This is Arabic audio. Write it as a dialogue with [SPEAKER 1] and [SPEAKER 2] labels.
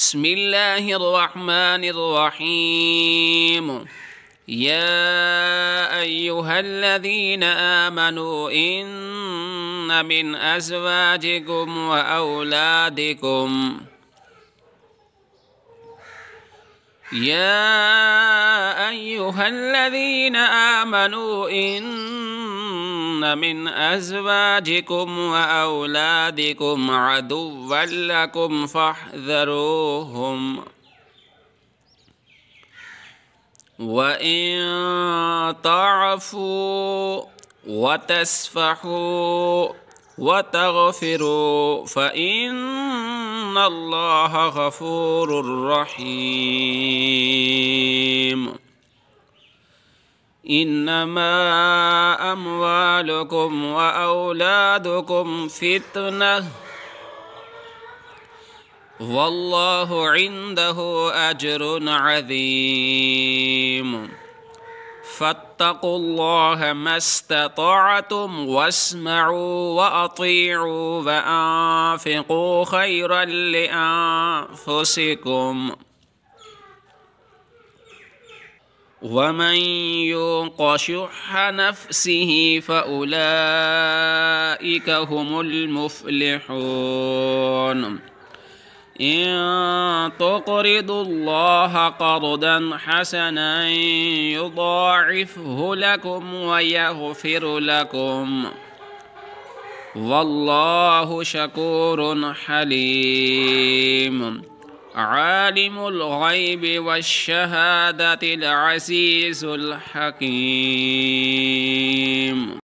[SPEAKER 1] بسم الله الرحمن الرحيم يا أيها الذين آمنوا إن من أزواجكم وأولادكم يا أيها الذين آمنوا إن تتخذون من أزواجكم وأولادكم عدوا لكم فاحذروهم وإن تعفوا وتسفحوا وتغفروا فإن الله غفور رحيم إنما أموال أموالكم وأولادكم فتنة والله عنده أجر عظيم فاتقوا الله ما استطعتم واسمعوا وأطيعوا وأنفقوا خيرا لأنفسكم ومن يوق شح نفسه فأولئك هم المفلحون إن تقرضوا الله قرضا حسنا يضاعفه لكم ويغفر لكم والله شكور حليم عالم الغيب والشهادة العزيز الحكيم